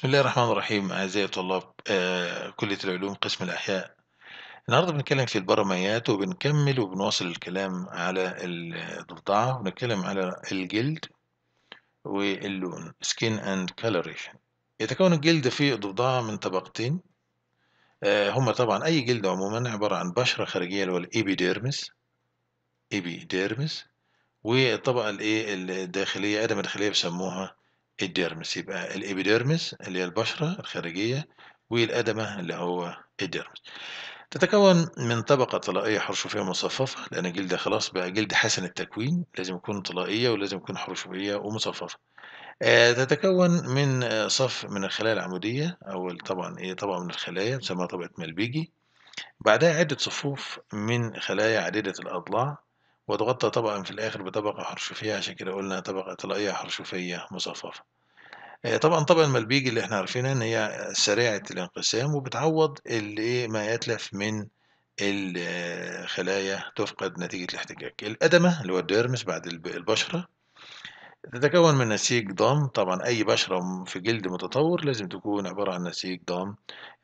بسم الله الرحمن الرحيم أعزائي طلاب آه، كلية العلوم قسم الأحياء النهاردة بنتكلم في البرميات وبنكمل وبنواصل الكلام على الضفدعة وبنتكلم على الجلد واللون skin and coloration يتكون الجلد في الضفدعة من طبقتين آه، هما طبعا أي جلد عموما عبارة عن بشرة خارجية اللي هو الإبيديرمس إبيديرمس والطبقة الإيه الداخلية أدم الداخلية بيسموها الديرمس يبقى الإبيديرمس اللي هي البشرة الخارجية والأدمة اللي هو الديرمس تتكون من طبقة طلائية حرشفية مصففة لأن جلد خلاص بقى جلد حسن التكوين لازم يكون طلائية ولازم يكون حرشفية ومصففة آه، تتكون من صف من الخلايا العمودية أول طبعا إيه طبقة من الخلايا تسمى طبقة مالبيجي بعدها عدة صفوف من خلايا عديدة الأضلاع وتغطى طبقا في الآخر بطبقة حرشفية عشان كده قلنا طبقة طلائية حرشفية مصففة آه، طبعا طبعا الملبيج اللي احنا عارفينها ان هي سريعة الانقسام وبتعوض اللي إيه، ما يتلف من الخلايا آه، تفقد نتيجة الاحتكاك الأدمة اللي هو الديرمس بعد البشرة تتكون من نسيج ضم طبعا أي بشرة في جلد متطور لازم تكون عبارة عن نسيج ضم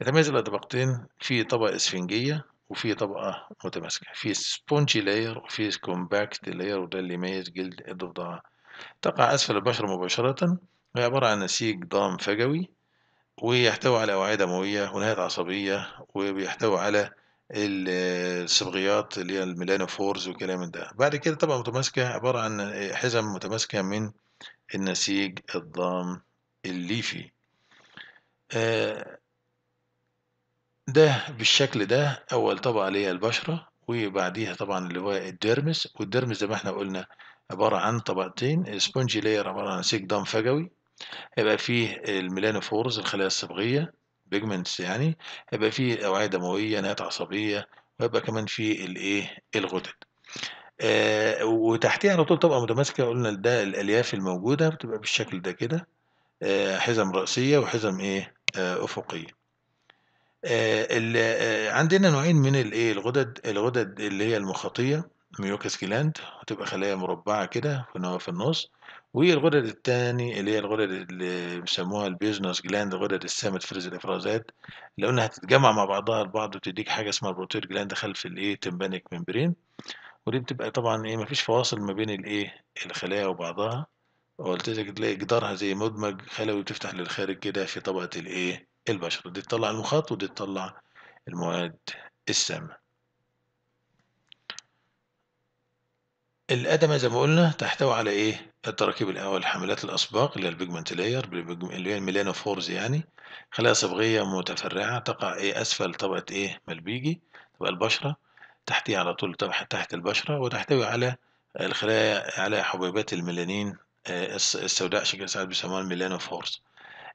يتميز الطبقتين في طبقة إسفنجية وفي طبقة متماسكة في سبونجي لاير وفي كومباكت لاير وده اللي يميز جلد الضفدعة تقع أسفل البشرة مباشرة وهي عبارة عن نسيج ضام فجوي ويحتوي على أوعية دموية ونهايات عصبية وبيحتوي على آه، الصبغيات اللي هي الميلانوفورز والكلام ده بعد كده طبقة متماسكة عبارة عن حزم متماسكة من النسيج الضام الليفي آه، ده بالشكل ده أول طبقة اللي هي البشرة وبعديها طبعا اللي هو الديرمس والديرمس زي ما احنا قلنا عبارة عن طبقتين سبونجي لاير عبارة عن سيك دم فجوي هيبقى فيه الميلانوفورز الخلايا الصبغية بيجمنتس يعني هيبقى فيه أوعية دموية نهايات عصبية ويبقى كمان فيه الإيه الغدد آه وتحتيها على طول طبقة متماسكة قلنا ده الألياف الموجودة بتبقى بالشكل ده كده آه حزم رأسية وحزم إيه آه أفقية آه، آه، عندنا نوعين من الإيه، الغدد الغدد اللي هي المخاطية ميوكس جلاند وتبقى خلايا مربعة كده في في النُص، والغدد الثاني اللي هي الغدد اللي بيسموها البيزنس جلاند غدد السامة تفرز الإفرازات لو انها هتتجمع مع بعضها البعض وتدّيك حاجة اسمها البروتير جلاند خلف الإيه تمبانيك ممبرين ودي بتبقى طبعًا إيه ما فيش فواصل ما بين الإيه الخلايا وبعضها، ولذلك تلاقي جدارها زي مدمج خلوي بتفتح للخارج كده في طبقة الإيه البشرة دي تطلع المخاط ودي تطلع المواد السامة الأدمة زي ما قلنا تحتوي على إيه؟ التراكيب الأول حملات الأسباق اللي هي البيجمنت لاير اللي هي الميلانوفورز يعني خلايا صبغية متفرعة تقع إيه أسفل طبقة إيه؟ ملبيجي تبقى البشرة تحتيها على طول تحت البشرة وتحتوي على الخلايا على حبيبات الميلانين آه، السوداء عشان كده ساعات بيسموها الميلانوفورز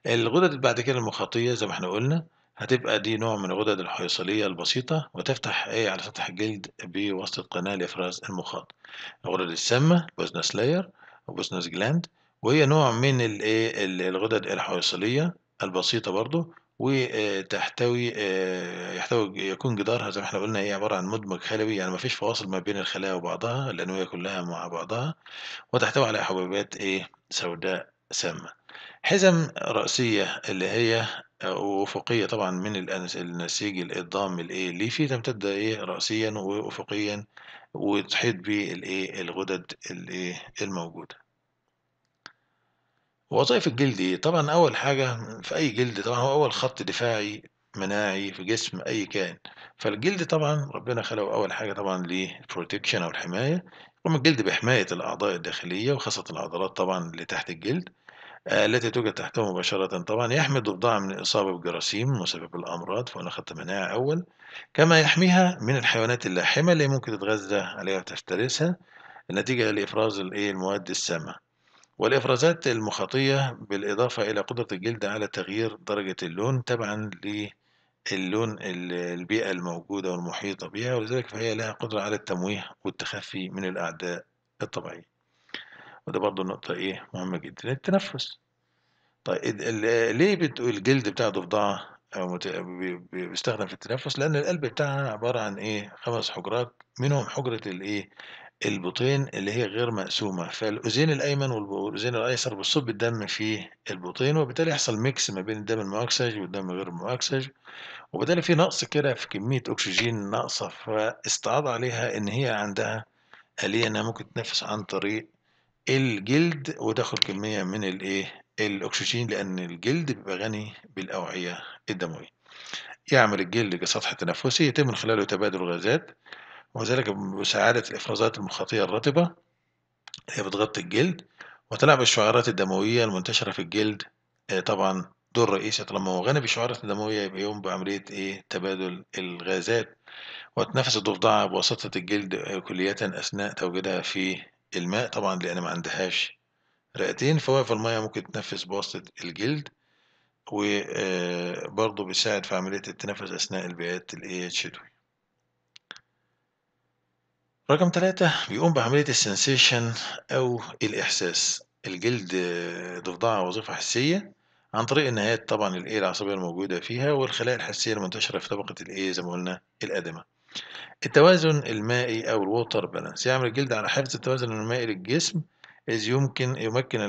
الغدد بعد كده المخاطية زي ما احنا قلنا هتبقى دي نوع من الغدد الحيصلية البسيطة وتفتح ايه على سطح الجلد بواسطة قناة لإفراز المخاط الغدد السامة بوزنس لاير بوزنس جلاند وهي نوع من إيه؟ الغدد الحيصلية البسيطة برضو وتحتوي آه، يحتوي يكون جدارها زي ما احنا قلنا هي عبارة عن مدمج خلوي يعني مفيش فواصل ما بين الخلايا وبعضها الأنوية كلها مع بعضها وتحتوي على حبيبات ايه سوداء سامة حزم رأسية اللي هي آه، وأفقية طبعًا من النسيج الضام الإيه، اللي فيه تمتد إيه رأسيًا وأفقيًا وتحيط بيه الإيه الغدد الإيه الموجودة. وظائف الجلد إيه؟ طبعًا أول حاجة في أي جلد طبعًا هو أول خط دفاعي مناعي في جسم أي كائن، فالجلد طبعًا ربنا خلقه أول حاجة طبعًا للبروتكشن أو الحماية، يقوم الجلد بحماية الأعضاء الداخلية وخاصة العضلات طبعًا اللي تحت الجلد آه، التي توجد تحته مباشرة طبعا يحمي الضفدع من الإصابة بجراثيم وسبب الأمراض خدت مناعة أول كما يحميها من الحيوانات اللاحمة اللي ممكن تتغذى عليها وتفترسها نتيجة لإفراز المواد السامة والإفرازات المخاطية بالإضافة إلى قدرة الجلد على تغيير درجة اللون تبعا للون البيئة الموجودة والمحيطة بها ولذلك فهي لها قدرة على التمويه والتخفي من الأعداء الطبيعية وده برضو نقطة إيه مهمة جدا التنفس طيب ليه الجلد بتاع ضفدعة أو بيستخدم في التنفس لأن القلب بتاعها عبارة عن إيه خمس حجرات منهم حجرة الإيه البطين اللي هي غير مقسومة فالأذين الأيمن والأذين الأيسر بتصب الدم في البطين وبالتالي يحصل ميكس ما بين الدم المؤكسج والدم غير المؤكسج وبالتالي في نقص كده في كمية أكسجين ناقصة فاستعاض عليها إن هي عندها آلية إنها ممكن تتنفس عن طريق الجلد ودخل كمية من الايه الاكسجين لان الجلد بيبقى غني بالاوعية الدموية يعمل الجلد كسطح تنفسي يتم من خلاله تبادل الغازات وذلك بمساعدة الإفرازات المخاطية الرطبة هي بتغطي الجلد وتلعب الشعيرات الدموية المنتشرة في الجلد آه، طبعا دور رئيسي طالما هو غني بالشعيرات الدموية يبقى يقوم بعملية إيه تبادل الغازات وتنفس الضفدعة بواسطة الجلد آه، كلية أثناء توجدها في الماء طبعا لأن ما عندهاش رئتين فوقف المية ممكن تتنفس بواسطة الجلد وبرضه آه، بيساعد في عملية التنفس أثناء البيئات الإيه الشتوي رقم ثلاثة بيقوم بعملية السنسيشن أو الإحساس الجلد آه، ضفدعة وظيفة حسية عن طريق النهايات طبعا الإيه العصبية الموجودة فيها والخلايا الحسية المنتشرة في طبقة الإيه زي ما قلنا الأدمة. التوازن المائي أو الووتر بالانس يعمل الجلد على حفظ التوازن المائي للجسم إذ يمكن يمكن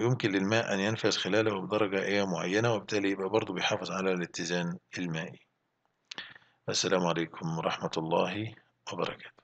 يمكن للماء أن ينفذ خلاله بدرجة إيه معينة وبالتالي يبقى برضه بيحافظ على الاتزان المائي. السلام عليكم ورحمة الله وبركاته